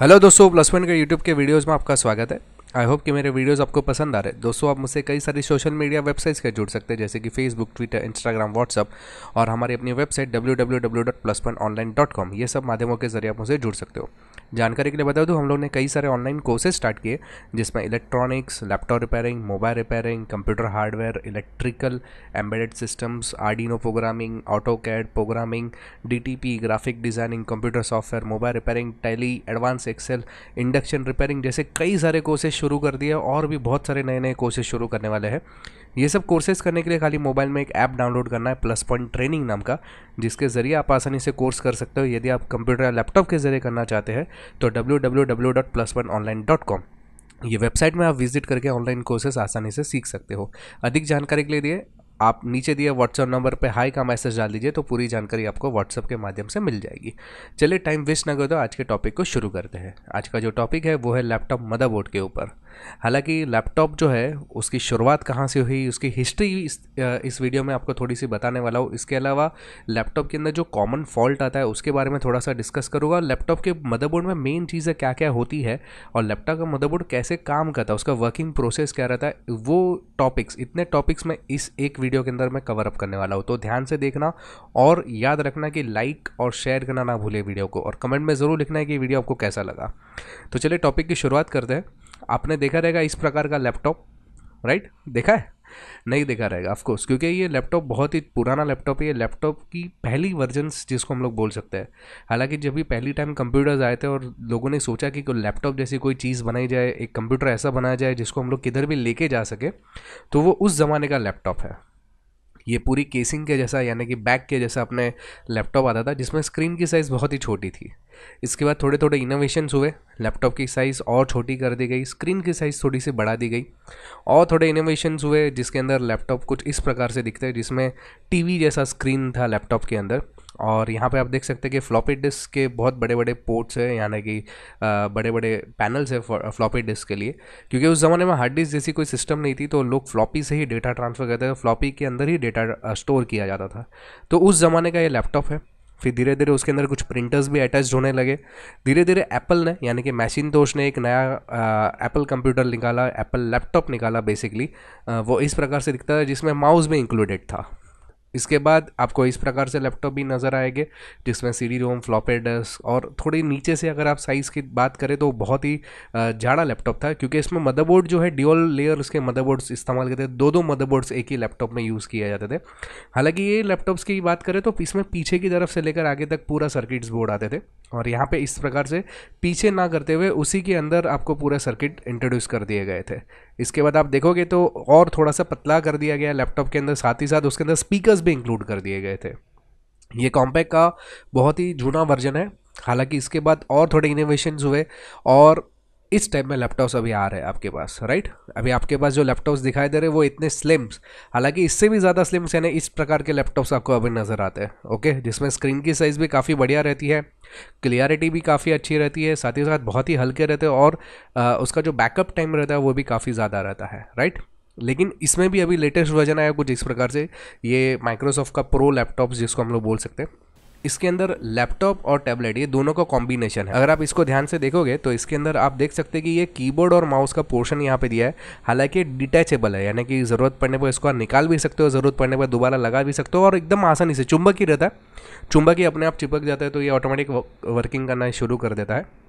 hello दोस्तों plus one के YouTube के वीडियोज़ में आपका स्वागत है आई होप कि मेरे वीडियोस आपको पसंद आ रहे हैं दोस्तों आप मुझसे कई सारी सोशल मीडिया वेबसाइट्स के जुड़ सकते हैं जैसे कि फेसबुक ट्विटर इंस्टाग्राम व्हाट्सअप और हमारी अपनी वेबसाइट डब्ल्यू ये सब माध्यमों के जरिए आप मुझसे जुड़ सकते हो जानकारी के लिए बता दूँ तो हम लोग ने कई सारे ऑनलाइन कोर्सेज स्टार्ट किए जिसमें electronics laptop repairing mobile repairing computer hardware electrical embedded systems Arduino programming auto CAD programming D graphic designing computer software mobile repairing Tally advance Excel induction repairing जैसे कई सारे कोर्सेज शुरू कर दिए और भी बहुत सारे नए नए कोर्सेज शुरू करने वाले हैं ये सब कोर्सेज करने के लिए खाली मोबाइल में एक ऐप डाउनलोड करना है प्लस पॉइंट ट्रेनिंग नाम का जिसके ज़रिए आप आसानी से कोर्स कर सकते हो यदि आप कंप्यूटर या लैपटॉप के ज़रिए करना चाहते हैं तो W W W dot plus online dot com ये वेबसाइट में आप विजिट करके ऑनलाइन कोर्सेज आसानी से सीख सकते हो अधिक जानकारी के लिए दिए आप नीचे दिए व्हाट्सअप नंबर पे हाई का मैसेज डाल दीजिए तो पूरी जानकारी आपको व्हाट्सअप के माध्यम से मिल जाएगी चलिए टाइम वेस्ट ना करो तो आज के टॉपिक को शुरू करते हैं आज का जो टॉपिक है वो है लैपटॉप मदरबोर्ड के ऊपर हालांकि लैपटॉप जो है उसकी शुरुआत कहाँ से हुई उसकी हिस्ट्री इस, इस वीडियो में आपको थोड़ी सी बताने वाला हूँ इसके अलावा लैपटॉप के अंदर जो कॉमन फॉल्ट आता है उसके बारे में थोड़ा सा डिस्कस करूँगा लैपटॉप के मदरबोर्ड में मेन चीज़ें क्या क्या होती है और लैपटॉप का मदरबोर्ड कैसे काम करता है उसका वर्किंग प्रोसेस क्या रहता है वो टॉपिक्स इतने टॉपिक्स में इस एक वीडियो के अंदर मैं कवरअप करने वाला हूँ तो ध्यान से देखना और याद रखना कि लाइक और शेयर करना ना भूले वीडियो को और कमेंट में ज़रूर लिखना है कि वीडियो आपको कैसा लगा तो चलिए टॉपिक की शुरुआत करते हैं आपने देखा रहेगा इस प्रकार का लैपटॉप राइट देखा है नहीं देखा रहेगा ऑफकोर्स क्योंकि ये लैपटॉप बहुत ही पुराना लैपटॉप है ये लैपटॉप की पहली वर्जन जिसको हम लोग बोल सकते हैं हालांकि जब भी पहली टाइम कंप्यूटर्स आए थे और लोगों ने सोचा कि कोई लैपटॉप जैसी कोई चीज़ बनाई जाए एक कंप्यूटर ऐसा बनाया जाए जिसको हम लोग किधर भी लेके जा सके तो वो उस ज़माने का लैपटॉप है ये पूरी केसिंग के जैसा यानी कि बैक के जैसा अपने लैपटॉप आता था जिसमें स्क्रीन की साइज़ बहुत ही छोटी थी इसके बाद थोड़े थोड़े इनोवेशन्स हुए लैपटॉप की साइज़ और छोटी कर दी गई स्क्रीन की साइज़ थोड़ी सी बढ़ा दी गई और थोड़े इनोवेशंस हुए जिसके अंदर लैपटॉप कुछ इस प्रकार से दिखते हैं जिसमें टीवी जैसा स्क्रीन था लैपटॉप के अंदर और यहाँ पे आप देख सकते हैं कि फ्लॉपी डिस्क के बहुत बड़े बड़े पोर्ट्स हैं यानी कि बड़े बड़े पैनल्स हैं फ्लॉपी डिस्क के लिए क्योंकि उस ज़माने में हार्ड डिस्क जैसी कोई सिस्टम नहीं थी तो लोग फ्लॉपी से ही डेटा ट्रांसफ़र करते थे फ्लॉपी के अंदर ही डेटा स्टोर किया जाता था तो उस ज़माने का ये लैपटॉप है फिर धीरे धीरे उसके अंदर कुछ प्रिंटर्स भी अटैच होने लगे धीरे धीरे एप्पल ने यानी कि तो ने एक नया एप्पल कंप्यूटर निकाला एप्पल लैपटॉप निकाला बेसिकली वो इस प्रकार से दिखता है जिसमें माउस भी इंक्लूडेड था इसके बाद आपको इस प्रकार से लैपटॉप भी नज़र आएंगे जिसमें सी डी रोम फ्लॉपेड डिस्क और थोड़ी नीचे से अगर आप साइज़ की बात करें तो बहुत ही जाड़ा लैपटॉप था क्योंकि इसमें मदरबोर्ड जो है ड्यूअल लेयर उसके मदरबोर्ड्स इस्तेमाल करते थे दो दो मदरबोर्ड्स एक ही लैपटॉप में यूज़ किया जाते थे हालांकि ये लैपटॉप्स की बात करें तो इसमें पीछे की तरफ से लेकर आगे तक पूरा सर्किट्स बोर्ड आते थे और यहाँ पे इस प्रकार से पीछे ना करते हुए उसी के अंदर आपको पूरा सर्किट इंट्रोड्यूस कर दिए गए थे इसके बाद आप देखोगे तो और थोड़ा सा पतला कर दिया गया लैपटॉप के अंदर साथ ही साथ उसके अंदर स्पीकर्स भी इंक्लूड कर दिए गए थे ये कॉम्पैक्ट का बहुत ही जूना वर्जन है हालांकि इसके बाद और थोड़े इनोवेशन हुए और इस टाइप में लैपटॉप्स अभी आ रहे हैं आपके पास राइट अभी आपके पास जो लैपटॉप्स दिखाई दे रहे हैं वो इतने स्लिम्स हालांकि इससे भी ज़्यादा स्लिम्स यानी इस प्रकार के लैपटॉप्स आपको अभी नज़र आते हैं ओके जिसमें स्क्रीन की साइज़ भी काफ़ी बढ़िया रहती है क्लियरिटी भी काफ़ी अच्छी रहती है साथ ही साथ बहुत ही हल्के रहते हैं और आ, उसका जो बैकअप टाइम रहता है वो भी काफ़ी ज़्यादा रहता है राइट लेकिन इसमें भी अभी लेटेस्ट वर्जन आया कुछ इस प्रकार से ये माइक्रोसॉफ्ट का प्रो लैपटॉप्स जिसको हम लोग बोल सकते हैं इसके अंदर लैपटॉप और टैबलेट ये दोनों का कॉम्बिनेशन है अगर आप इसको ध्यान से देखोगे तो इसके अंदर आप देख सकते हैं कि ये कीबोर्ड और माउस का पोर्शन यहाँ पे दिया है हालांकि डिटैचेबल है यानी कि ज़रूरत पड़ने पर इसको आप निकाल भी सकते हो ज़रूरत पड़ने पर दोबारा लगा भी सकते हो और एकदम आसानी से चुंबक ही रहता है चुंबक ही अपने आप चिपक जाता है तो ये ऑटोमेटिक वर्किंग करना शुरू कर देता है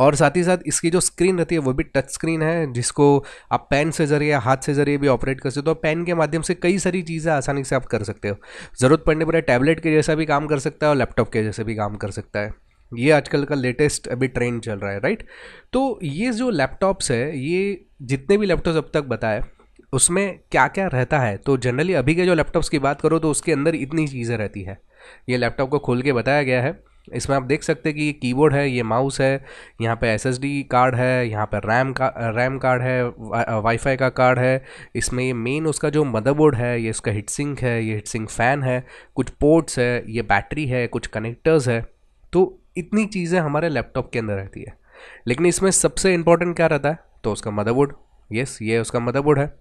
और साथ ही साथ इसकी जो स्क्रीन रहती है वो भी टच स्क्रीन है जिसको आप पेन से ज़रिए हाथ से ज़रिए भी ऑपरेट कर सकते हो पेन तो के माध्यम से कई सारी चीज़ें आसानी से आप कर सकते हो ज़रूरत पड़ने पर टैबलेट के जैसा भी काम कर सकता है और लैपटॉप के जैसे भी काम कर सकता है ये आजकल का लेटेस्ट अभी ट्रेंड चल रहा है राइट तो ये जो लैपटॉप्स है ये जितने भी लैपटॉप्स अब तक बताए उसमें क्या क्या रहता है तो जनरली अभी के जो लैपटॉप्स की बात करो तो उसके अंदर इतनी चीज़ें रहती है ये लैपटॉप को खोल के बताया गया है इसमें आप देख सकते हैं कि ये कीबोर्ड है ये माउस है यहाँ पे एस कार्ड है यहाँ पे रैम का रैम कार्ड है वाईफाई uh, का कार्ड है इसमें ये मेन उसका जो मदरबोर्ड है ये इसका हिटसिंक है ये हिटसिंक फ़ैन है कुछ पोर्ट्स है ये बैटरी है कुछ कनेक्टर्स है तो इतनी चीज़ें हमारे लैपटॉप के अंदर रहती है लेकिन इसमें सबसे इम्पोर्टेंट क्या रहता है तो उसका मदरबोर्ड यस ये उसका मदरबोर्ड है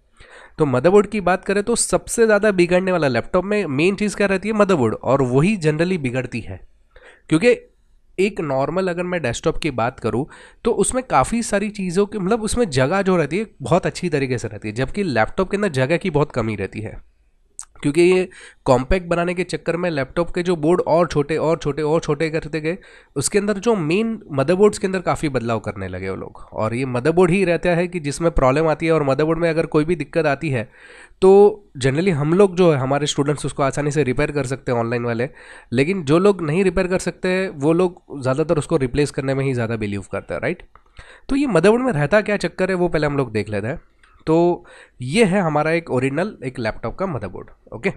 तो मदरबोर्ड की बात करें तो सबसे ज़्यादा बिगड़ने वाला लैपटॉप में मेन चीज़ क्या रहती है मदरबोर्ड और वही जनरली बिगड़ती है क्योंकि एक नॉर्मल अगर मैं डेस्कटॉप की बात करूँ तो उसमें काफ़ी सारी चीज़ों की मतलब उसमें जगह जो रहती है बहुत अच्छी तरीके से रहती है जबकि लैपटॉप के अंदर जगह की बहुत कमी रहती है क्योंकि ये कॉम्पैक्ट बनाने के चक्कर में लैपटॉप के जो बोर्ड और छोटे और छोटे और छोटे करते गए उसके अंदर जो मेन मदरबोर्ड्स के अंदर काफ़ी बदलाव करने लगे वो लोग और ये मदरबोर्ड ही रहता है कि जिसमें प्रॉब्लम आती है और मदरबोर्ड में अगर कोई भी दिक्कत आती है तो जनरली हम लोग जो है हमारे स्टूडेंट्स उसको आसानी से रिपेयर कर सकते हैं ऑनलाइन वाले लेकिन जो लोग नहीं रिपेयर कर सकते वो लोग ज़्यादातर उसको रिप्लेस करने में ही ज़्यादा बिलीव करते हैं राइट तो ये मदरबोर्ड में रहता क्या चक्कर है वो पहले हम लोग देख लेते हैं तो ये है हमारा एक ओरिजिनल एक लैपटॉप का मदरबोर्ड ओके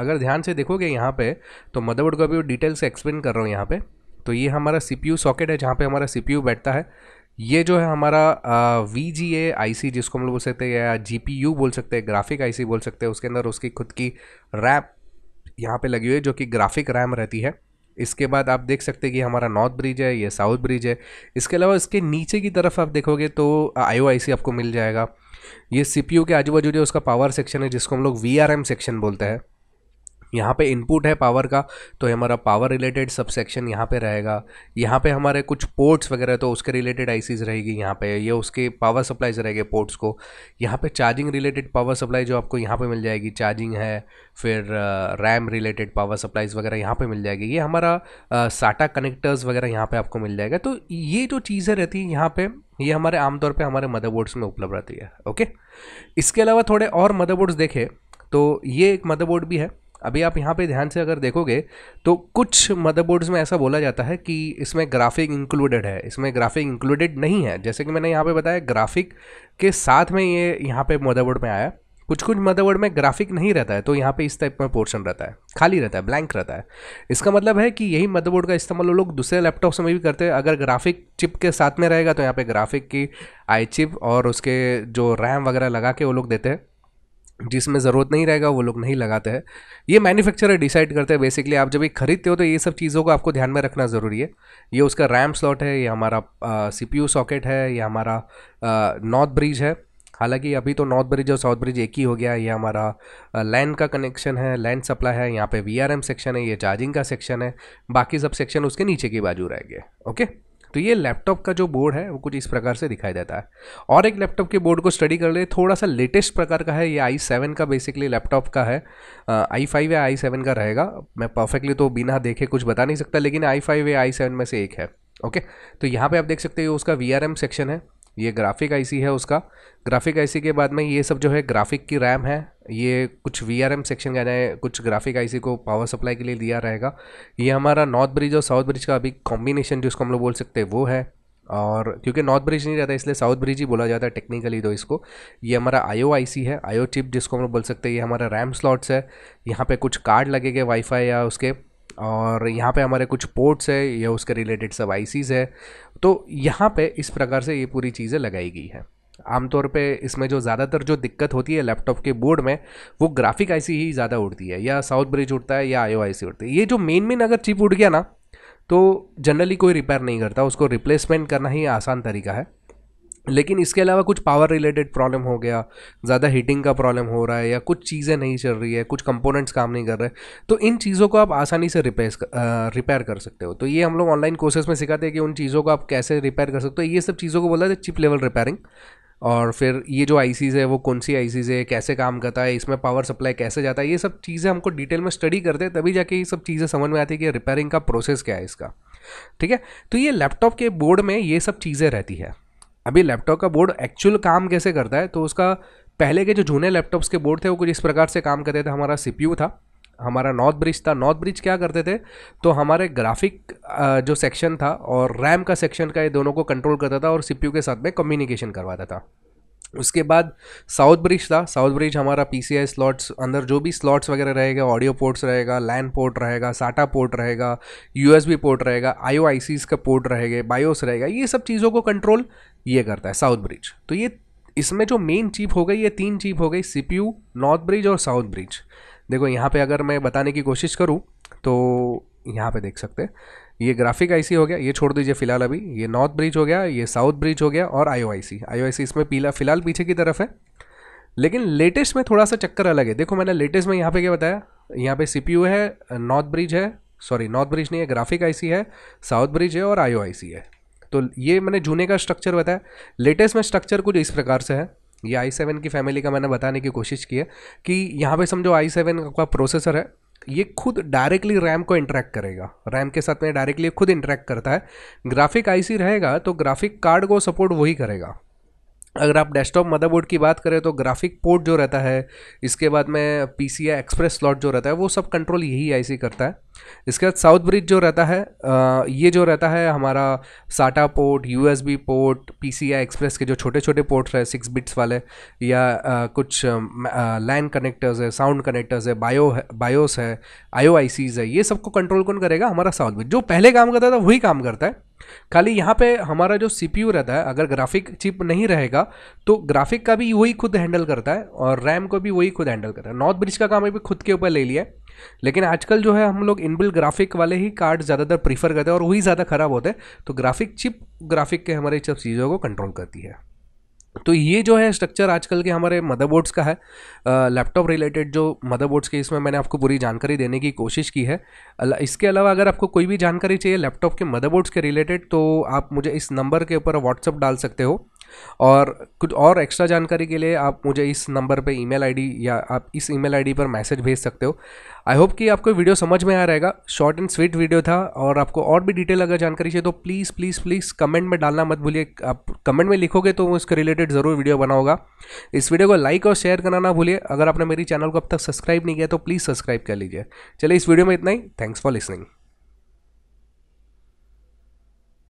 अगर ध्यान से देखोगे यहाँ पे तो मदरबोर्ड का भी डिटेल से एक्सप्लेन कर रहा हूँ यहाँ पे तो ये हमारा सीपीयू सॉकेट है जहाँ पे हमारा सीपीयू बैठता है ये जो है हमारा वी जी ए आई सी जिसको हम लोग बोल सकते हैं या जी पी यू बोल सकते हैं ग्राफिक आई सी बोल सकते हैं उसके अंदर उसकी खुद की रैम यहाँ पे लगी हुई है जो कि ग्राफिक रैम रहती है इसके बाद आप देख सकते हैं कि हमारा नॉर्थ ब्रिज है ये साउथ ब्रिज है इसके अलावा इसके नीचे की तरफ आप देखोगे तो आई आपको मिल जाएगा ये सी के आजू बाजू जो उसका पावर सेक्शन है जिसको हम लोग वी सेक्शन बोलते हैं यहाँ पे इनपुट है पावर का तो हमारा पावर रिलेटेड सब सेक्शन यहाँ पे रहेगा यहाँ पे हमारे कुछ पोर्ट्स वगैरह तो उसके रिलेटेड आईसीज रहेगी यहाँ पे ये उसके पावर सप्लाईज रहेंगे पोर्ट्स को यहाँ पे चार्जिंग रिलेटेड पावर सप्लाई जो आपको यहाँ पे मिल जाएगी चार्जिंग है फिर रैम रिलेटेड पावर सप्लाईज वगैरह यहाँ पे मिल जाएगी ये हमारा साटा कनेक्टर्स वगैरह यहाँ पे आपको मिल जाएगा तो ये जो चीज़ें रहती हैं यहाँ पे ये हमारे आमतौर पे हमारे मदरबोर्ड्स में उपलब्ध रहती है ओके इसके अलावा थोड़े और मदरबोर्ड्स देखें तो ये एक मदरबोर्ड भी है अभी आप यहाँ पे ध्यान से अगर देखोगे तो कुछ मदरबोर्ड्स में ऐसा बोला जाता है कि इसमें ग्राफिक इंक्लूडेड है इसमें ग्राफिक इंक्लूडेड नहीं है जैसे कि मैंने यहाँ पे बताया ग्राफिक के साथ में ये यहाँ पे मदरबोर्ड में आया कुछ कुछ मदरबोर्ड में ग्राफिक नहीं रहता है तो यहाँ पे इस टाइप में पोर्शन रहता है खाली रहता है ब्लैंक रहता है इसका मतलब है कि यही मदरबोर्ड का इस्तेमाल वो लोग दूसरे लैपटॉप्स में भी करते हैं अगर ग्राफिक चिप के साथ में रहेगा तो यहाँ पे ग्राफिक की आई चिप और उसके जो रैम वगैरह लगा के वो लोग देते हैं जिसमें ज़रूरत नहीं रहेगा वो लोग नहीं लगाते हैं ये मैन्युफैक्चरर डिसाइड करते हैं बेसिकली आप जब ये खरीदते हो तो ये सब चीज़ों को आपको ध्यान में रखना ज़रूरी है ये उसका रैम स्लॉट है ये हमारा सी पी सॉकेट है ये हमारा नॉर्थ ब्रिज है हालांकि अभी तो नॉर्थ ब्रिज और साउथ ब्रिज एक ही हो गया ये हमारा लैंड का कनेक्शन है लैंड सप्लाई है यहाँ पे वीआरएम सेक्शन है ये चार्जिंग का सेक्शन है बाकी सब सेक्शन उसके नीचे की बाजू रह गए ओके तो ये लैपटॉप का जो बोर्ड है वो कुछ इस प्रकार से दिखाई देता है और एक लैपटॉप के बोर्ड को स्टडी कर ले थोड़ा सा लेटेस्ट प्रकार का है ये आई सेवन का बेसिकली लैपटॉप का है आई फाइव या आई सेवन का रहेगा मैं परफेक्टली तो बिना देखे कुछ बता नहीं सकता लेकिन आई फाइव या आई सेवन में से एक है ओके तो यहाँ पे आप देख सकते हो उसका वी सेक्शन है ये ग्राफिक आईसी है उसका ग्राफिक आईसी के बाद में ये सब जो है ग्राफिक की रैम है ये कुछ वी आर एम सेक्शन कहना है कुछ ग्राफिक आईसी को पावर सप्लाई के लिए दिया रहेगा ये हमारा नॉर्थ ब्रिज और साउथ ब्रिज का अभी कॉम्बिनेशन जिसको हम लोग बोल सकते हैं वो है और क्योंकि नॉर्थ ब्रिज नहीं रहता इसलिए साउथ ब्रिज ही बोला जाता है टेक्निकली तो इसको ये हमारा आईओ आईसी है आईओ चिप जिसको हम लोग बोल सकते हैं ये हमारा रैम स्लॉट्स है यहाँ पे कुछ कार्ड लगेंगे वाईफाई या उसके और यहाँ पे हमारे कुछ पोर्ट्स है या उसके रिलेटेड सब आईसीज़ है तो यहाँ पे इस प्रकार से ये पूरी चीज़ें लगाई गई हैं आमतौर पे इसमें जो ज़्यादातर जो दिक्कत होती है लैपटॉप के बोर्ड में वो ग्राफिक आईसी ही ज़्यादा उड़ती है या साउथ ब्रिज उड़ता है या आई आईसी उड़ती है ये जो मेन मेन अगर चिप उड़ गया ना तो जनरली कोई रिपेयर नहीं करता उसको रिप्लेसमेंट करना ही आसान तरीका है लेकिन इसके अलावा कुछ पावर रिलेटेड प्रॉब्लम हो गया ज़्यादा हीटिंग का प्रॉब्लम हो रहा है या कुछ चीज़ें नहीं चल रही है कुछ कंपोनेंट्स काम नहीं कर रहे तो इन चीज़ों को आप आसानी से रिपेयर रिपेयर कर सकते हो तो ये हम लोग ऑनलाइन कोर्सेज में सिखाते हैं कि उन चीज़ों को आप कैसे रिपेयर कर सकते हो ये सब चीज़ों को बोला जाए है चिप लेवल रिपेयरिंग और फिर ये जो आई है वो कौन सी आई है कैसे काम करता है इसमें पावर सप्लाई कैसे जाता है ये सब चीज़ें हमको डिटेल में स्टडी करते हैं तभी जाके ये सब चीज़ें समझ में आती है कि रिपेयरिंग का प्रोसेस क्या है इसका ठीक है तो ये लैपटॉप के बोर्ड में ये सब चीज़ें रहती है अभी लैपटॉप का बोर्ड एक्चुअल काम कैसे करता है तो उसका पहले के जो जूने लैपटॉप्स के बोर्ड थे वो कुछ इस प्रकार से काम करते थे हमारा सीपीयू था हमारा नॉर्थ ब्रिज था नॉर्थ ब्रिज क्या करते थे तो हमारे ग्राफिक जो सेक्शन था और रैम का सेक्शन का ये दोनों को कंट्रोल करता था और सीपीयू के साथ में कम्युनिकेशन करवाता था उसके बाद साउथ ब्रिज था साउथ ब्रिज हमारा पी सी आई स्लॉट्स अंदर जो भी स्लॉट्स वगैरह रहेगा ऑडियो पोर्ट्स रहेगा लैन पोर्ट रहेगा साटा पोर्ट रहेगा यू एस बी पोर्ट रहेगा आई ओ आई का पोर्ट रहेगा बायोस रहेगा ये सब चीज़ों को कंट्रोल ये करता है साउथ ब्रिज तो ये इसमें जो मेन चीप हो गई ये तीन चीप हो गई सी नॉर्थ ब्रिज और साउथ ब्रिज देखो यहाँ पे अगर मैं बताने की कोशिश करूँ तो यहाँ पे देख सकते हैं ये ग्राफिक आईसी हो गया ये छोड़ दीजिए फिलहाल अभी ये नॉर्थ ब्रिज हो गया ये साउथ ब्रिज हो गया और आईओआईसी आईओआईसी इसमें पीला फिलहाल पीछे की तरफ है लेकिन लेटेस्ट में थोड़ा सा चक्कर अलग है देखो मैंने लेटेस्ट में यहाँ पे क्या बताया यहाँ पे सी है नॉर्थ ब्रिज है सॉरी नॉर्थ ब्रिज नहीं है ग्राफिक आई है साउथ ब्रिज है और आईओआईसी है तो ये मैंने जूने का स्ट्रक्चर बताया लेटेस्ट में स्ट्रक्चर कुछ इस प्रकार से है ये आई सेवन की फैमिली का मैंने बताने की कोशिश की है कि यहाँ पे समझो आई सेवन का प्रोसेसर है ये खुद डायरेक्टली रैम को इंटरेक्ट करेगा रैम के साथ में डायरेक्टली खुद इंटरेक्ट करता है ग्राफिक आईसी रहेगा तो ग्राफिक कार्ड को सपोर्ट वही करेगा अगर आप डेस्कटॉप मदरबोर्ड की बात करें तो ग्राफिक पोर्ट जो रहता है इसके बाद में पी एक्सप्रेस स्लॉट जो रहता है वो सब कंट्रोल यही आईसी करता है इसके बाद साउथ ब्रिज जो रहता है ये जो रहता है हमारा SATA port USB port PCI express के जो छोटे छोटे पोर्ट रहे सिक्स बिट्स वाले या कुछ लैंड कनेक्टर्स है साउंड कनेक्टर्स है बायो है बायोस है आयो है ये सबको कंट्रोल कौन करेगा हमारा साउथ ब्रिज जो पहले काम करता था वही काम करता है खाली यहाँ पे हमारा जो सी रहता है अगर ग्राफिक चिप नहीं रहेगा तो ग्राफिक का भी वही खुद हैंडल करता है और रैम को भी वही खुद हैंडल करता है नॉर्थ ब्रिज का काम अभी खुद के ऊपर ले लिया है लेकिन आजकल जो है हम लोग इनबिल ग्राफिक वाले ही कार्ड ज़्यादातर प्रीफर करते हैं और वही ज़्यादा ख़राब होते हैं तो ग्राफिक चिप ग्राफिक के हमारे सब चीज़ों को कंट्रोल करती है तो ये जो है स्ट्रक्चर आजकल के हमारे मदरबोर्ड्स का है लैपटॉप रिलेटेड जो मदरबोर्ड्स के इसमें मैंने आपको पूरी जानकारी देने की कोशिश की है इसके अलावा अगर आपको कोई भी जानकारी चाहिए लैपटॉप के मदरबोर्ड्स के रिलेटेड तो आप मुझे इस नंबर के ऊपर व्हाट्सअप डाल सकते हो और कुछ और एक्स्ट्रा जानकारी के लिए आप मुझे इस नंबर पे ईमेल आईडी या आप इस ईमेल आईडी पर मैसेज भेज सकते हो आई होप कि आपको वीडियो समझ में आ रहेगा शॉर्ट एंड स्वीट वीडियो था और आपको और भी डिटेल अगर जानकारी चाहिए तो प्लीज़ प्लीज़ प्लीज़ कमेंट में डालना मत भूलिए आप कमेंट में लिखोगे तो उसके रिलेटेड ज़रूर वीडियो बनाओगा इस वीडियो को लाइक और शेयर करना ना भूलिए अगर आपने मेरी चैनल को अब तक सब्सक्राइब नहीं किया तो प्लीज़ सब्सक्राइब कर लीजिए चलिए इस वीडियो में इतना ही थैंक्स फॉर लिसनिंग